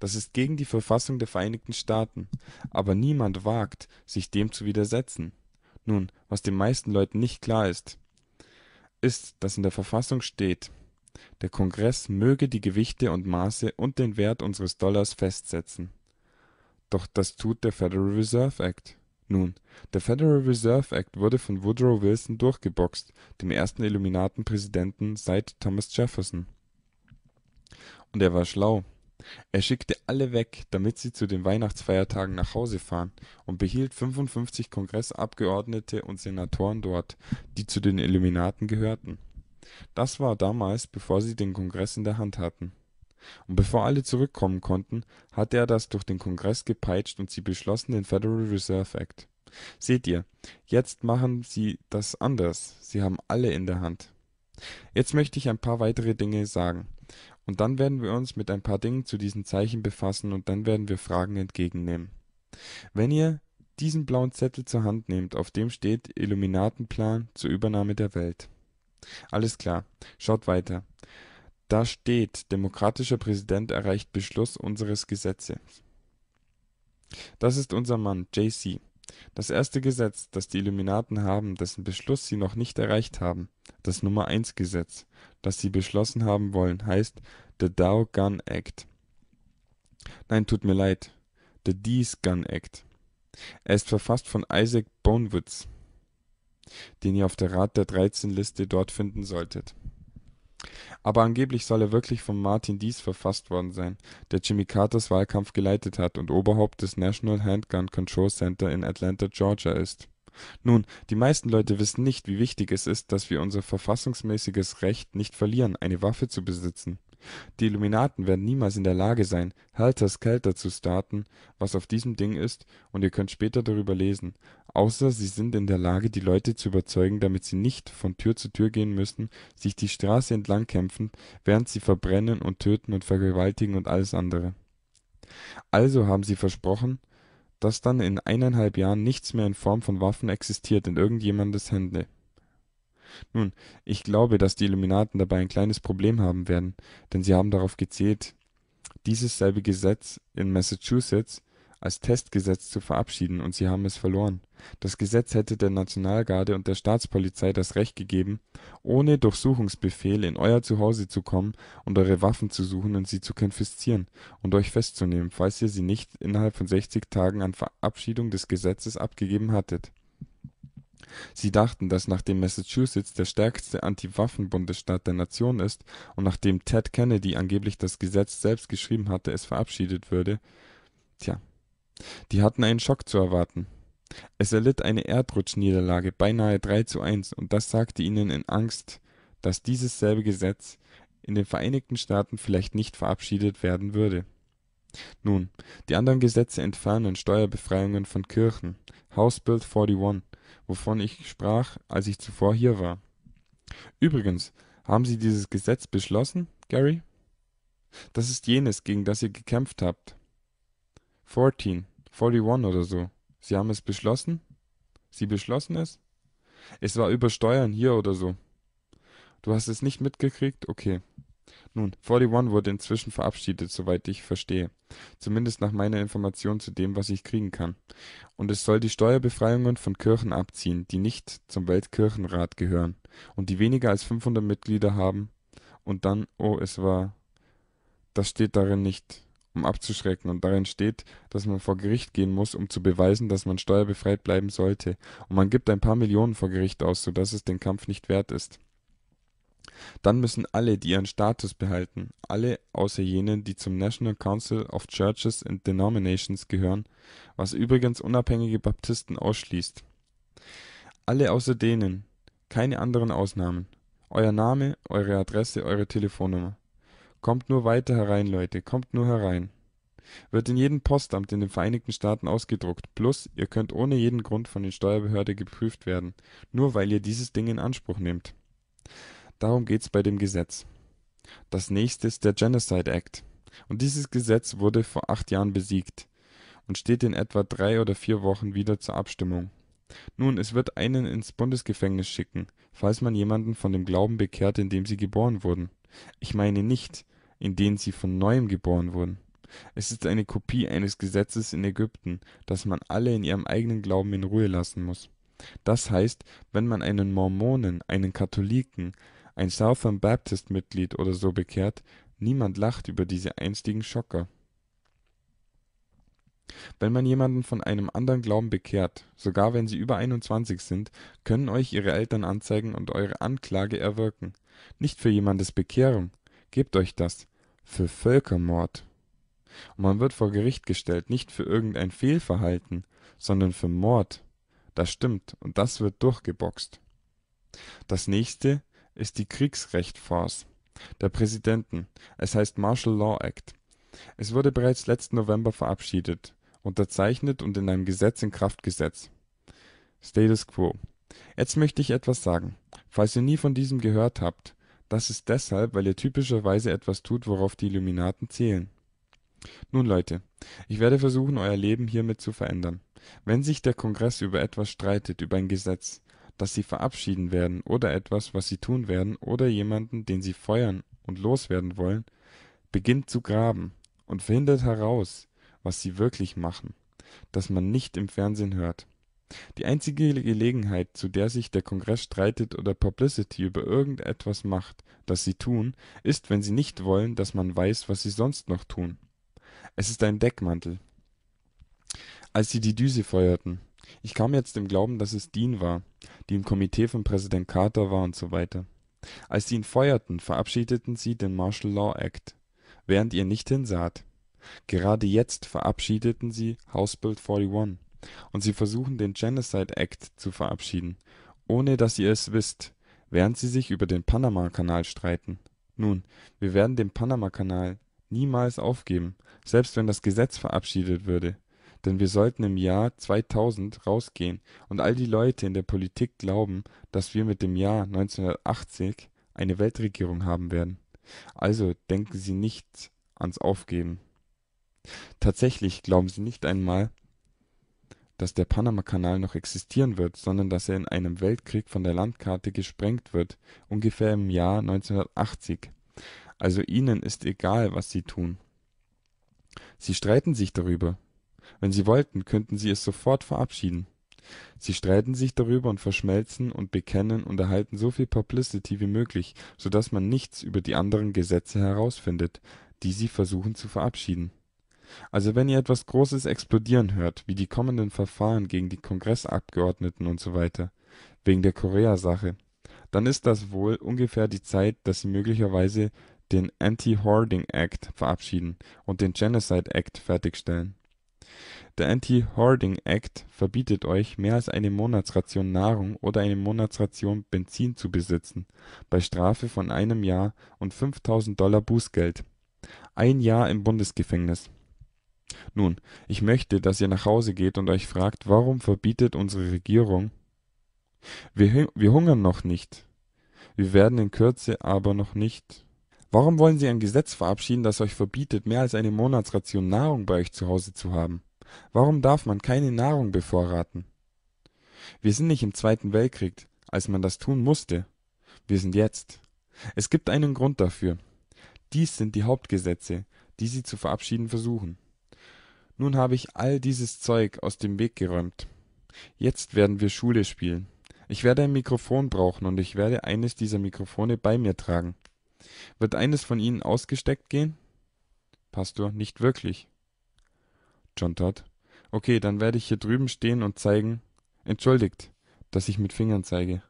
Das ist gegen die Verfassung der Vereinigten Staaten. Aber niemand wagt, sich dem zu widersetzen. Nun, was den meisten Leuten nicht klar ist, ist, dass in der Verfassung steht: Der Kongress möge die Gewichte und Maße und den Wert unseres Dollars festsetzen. Doch das tut der Federal Reserve Act. Nun, der Federal Reserve Act wurde von Woodrow Wilson durchgeboxt, dem ersten Illuminatenpräsidenten seit Thomas Jefferson. Und er war schlau er schickte alle weg, damit sie zu den Weihnachtsfeiertagen nach Hause fahren, und behielt 55 Kongressabgeordnete und Senatoren dort, die zu den Illuminaten gehörten. Das war damals, bevor sie den Kongress in der Hand hatten. Und bevor alle zurückkommen konnten, hatte er das durch den Kongress gepeitscht und sie beschlossen den Federal Reserve Act. Seht ihr, jetzt machen sie das anders, sie haben alle in der Hand. Jetzt möchte ich ein paar weitere Dinge sagen und dann werden wir uns mit ein paar Dingen zu diesen Zeichen befassen und dann werden wir Fragen entgegennehmen. Wenn ihr diesen blauen Zettel zur Hand nehmt, auf dem steht Illuminatenplan zur Übernahme der Welt. Alles klar. Schaut weiter. Da steht, demokratischer Präsident erreicht Beschluss unseres Gesetzes. Das ist unser Mann, JC. Das erste Gesetz, das die Illuminaten haben, dessen Beschluss sie noch nicht erreicht haben, das Nummer-Eins-Gesetz, das sie beschlossen haben wollen, heißt The Dow Gun Act. Nein, tut mir leid, The Dees Gun Act. Er ist verfasst von Isaac Bonewits, den ihr auf der Rat der Dreizehn Liste dort finden solltet aber angeblich soll er wirklich von Martin Dees verfasst worden sein, der Jimmy Carters Wahlkampf geleitet hat und Oberhaupt des National Handgun Control Center in Atlanta, Georgia, ist. Nun, die meisten Leute wissen nicht, wie wichtig es ist, dass wir unser verfassungsmäßiges Recht nicht verlieren, eine Waffe zu besitzen die Illuminaten werden niemals in der Lage sein, Helter-Skelter zu starten, was auf diesem Ding ist, und ihr könnt später darüber lesen, außer sie sind in der Lage, die Leute zu überzeugen, damit sie nicht von Tür zu Tür gehen müssen, sich die Straße entlang kämpfen, während sie verbrennen und töten und vergewaltigen und alles andere. Also haben sie versprochen, dass dann in eineinhalb Jahren nichts mehr in Form von Waffen existiert in irgendjemandes Hände nun, ich glaube, dass die Illuminaten dabei ein kleines Problem haben werden, denn sie haben darauf gezählt, dieses selbe Gesetz in Massachusetts als Testgesetz zu verabschieden, und sie haben es verloren. Das Gesetz hätte der Nationalgarde und der Staatspolizei das Recht gegeben, ohne Durchsuchungsbefehl in euer Zuhause zu kommen und eure Waffen zu suchen und sie zu konfiszieren und euch festzunehmen, falls ihr sie nicht innerhalb von 60 Tagen an Verabschiedung des Gesetzes abgegeben hattet Sie dachten, dass nachdem Massachusetts der stärkste Anti-Waffen-Bundesstaat der Nation ist und nachdem Ted Kennedy angeblich das Gesetz selbst geschrieben hatte, es verabschiedet würde Tja, die hatten einen Schock zu erwarten. Es erlitt eine Erdrutschniederlage, beinahe zu 3:1, und das sagte ihnen in Angst, dass dieses selbe Gesetz in den Vereinigten Staaten vielleicht nicht verabschiedet werden würde. Nun, die anderen Gesetze entfernen Steuerbefreiungen von Kirchen (House Bill 41 wovon ich sprach, als ich zuvor hier war. Übrigens, haben Sie dieses Gesetz beschlossen, Gary? Das ist jenes, gegen das ihr gekämpft habt. 14, 41 oder so. Sie haben es beschlossen? Sie beschlossen es? Es war über Steuern hier oder so. Du hast es nicht mitgekriegt? Okay. Nun, 41 wurde inzwischen verabschiedet, soweit ich verstehe (zumindest nach meiner Information zu dem, was ich kriegen kann), und es soll die Steuerbefreiungen von Kirchen abziehen, die nicht zum Weltkirchenrat gehören und die weniger als 500 Mitglieder haben, und dann oh, es war das steht darin nicht, um abzuschrecken, und darin steht, dass man vor Gericht gehen muss, um zu beweisen, dass man steuerbefreit bleiben sollte, und man gibt ein paar Millionen vor Gericht aus, so dass es den Kampf nicht wert ist dann müssen alle, die ihren Status behalten (alle außer jenen, die zum National Council of Churches and Denominations gehören, was übrigens unabhängige Baptisten ausschließt), alle außer denen (keine anderen Ausnahmen), euer Name, eure Adresse, eure Telefonnummer. Kommt nur weiter herein, Leute, kommt nur herein. Wird in jedem Postamt in den Vereinigten Staaten ausgedruckt, plus Ihr könnt ohne jeden Grund von der Steuerbehörde geprüft werden, nur weil ihr dieses Ding in Anspruch nehmt. Darum geht es bei dem Gesetz. Das nächste ist der Genocide Act. Und dieses Gesetz wurde vor acht Jahren besiegt und steht in etwa drei oder vier Wochen wieder zur Abstimmung. Nun, es wird einen ins Bundesgefängnis schicken, falls man jemanden von dem Glauben bekehrt, in dem sie geboren wurden. Ich meine nicht, in den sie von neuem geboren wurden. Es ist eine Kopie eines Gesetzes in Ägypten, dass man alle in ihrem eigenen Glauben in Ruhe lassen muss. Das heißt, wenn man einen Mormonen, einen Katholiken, ein Southern Baptist-Mitglied oder so bekehrt. Niemand lacht über diese einstigen Schocker. Wenn man jemanden von einem anderen Glauben bekehrt, sogar wenn sie über 21 sind, können euch ihre Eltern anzeigen und eure Anklage erwirken. Nicht für jemandes Bekehrung. Gebt euch das. Für Völkermord. Und man wird vor Gericht gestellt, nicht für irgendein Fehlverhalten, sondern für Mord. Das stimmt, und das wird durchgeboxt. Das nächste, ist die Kriegsrecht-Force der Präsidenten, es heißt Martial Law Act. Es wurde bereits letzten November verabschiedet, unterzeichnet und in einem Gesetz in Kraft gesetzt (Status quo). Jetzt möchte ich etwas sagen, falls ihr nie von diesem gehört habt. Das ist deshalb, weil ihr typischerweise etwas tut, worauf die Illuminaten zählen. Nun Leute, ich werde versuchen, euer Leben hiermit zu verändern. Wenn sich der Kongress über etwas streitet, über ein Gesetz das sie verabschieden werden oder etwas, was sie tun werden oder jemanden, den sie feuern und loswerden wollen, beginnt zu graben und verhindert heraus, was sie wirklich machen, das man nicht im Fernsehen hört. Die einzige Gelegenheit, zu der sich der Kongress streitet oder Publicity über irgendetwas macht, das sie tun, ist, wenn sie nicht wollen, dass man weiß, was sie sonst noch tun. Es ist ein Deckmantel. Als sie die Düse feuerten, ich kam jetzt im Glauben, dass es Dean war, die im Komitee von Präsident Carter war usw. Als sie ihn feuerten, verabschiedeten sie den Martial Law Act, während ihr nicht hinsaht. Gerade jetzt verabschiedeten sie House Bill 41, und sie versuchen, den Genocide Act zu verabschieden, ohne dass ihr es wisst, während sie sich über den Panamakanal streiten. Nun, wir werden den Panamakanal niemals aufgeben, selbst wenn das Gesetz verabschiedet würde denn wir sollten im Jahr 2000 rausgehen und all die Leute in der Politik glauben, dass wir mit dem Jahr 1980 eine Weltregierung haben werden. Also denken Sie nicht ans Aufgeben. Tatsächlich glauben sie nicht einmal, dass der Panamakanal noch existieren wird, sondern dass er in einem Weltkrieg von der Landkarte gesprengt wird, ungefähr im Jahr 1980. Also ihnen ist egal, was sie tun. Sie streiten sich darüber, wenn sie wollten, könnten sie es sofort verabschieden. Sie streiten sich darüber und verschmelzen und bekennen und erhalten so viel Publicity wie möglich, so dass man nichts über die anderen Gesetze herausfindet, die sie versuchen zu verabschieden. Also wenn ihr etwas Großes explodieren hört, wie die kommenden Verfahren gegen die Kongressabgeordneten usw. wegen der Korea-Sache, dann ist das wohl ungefähr die Zeit, dass sie möglicherweise den Anti-Hoarding Act verabschieden und den Genocide Act fertigstellen der Anti-Hoarding Act verbietet euch, mehr als eine Monatsration Nahrung oder eine Monatsration Benzin zu besitzen, bei Strafe von einem Jahr und 5.000 Dollar Bußgeld. Ein Jahr im Bundesgefängnis. Nun, ich möchte, dass ihr nach Hause geht und euch fragt, warum verbietet unsere Regierung wir, wir hungern noch nicht. Wir werden in Kürze aber noch nicht. Warum wollen Sie ein Gesetz verabschieden, das euch verbietet, mehr als eine Monatsration Nahrung bei euch zu Hause zu haben? Warum darf man keine Nahrung bevorraten? Wir sind nicht im Zweiten Weltkrieg, als man das tun musste. Wir sind jetzt. Es gibt einen Grund dafür. Dies sind die Hauptgesetze, die sie zu verabschieden versuchen. Nun habe ich all dieses Zeug aus dem Weg geräumt. Jetzt werden wir Schule spielen. Ich werde ein Mikrofon brauchen und ich werde eines dieser Mikrofone bei mir tragen. Wird eines von Ihnen ausgesteckt gehen? Pastor, nicht wirklich. John Todd. Okay, dann werde ich hier drüben stehen und zeigen. Entschuldigt, dass ich mit Fingern zeige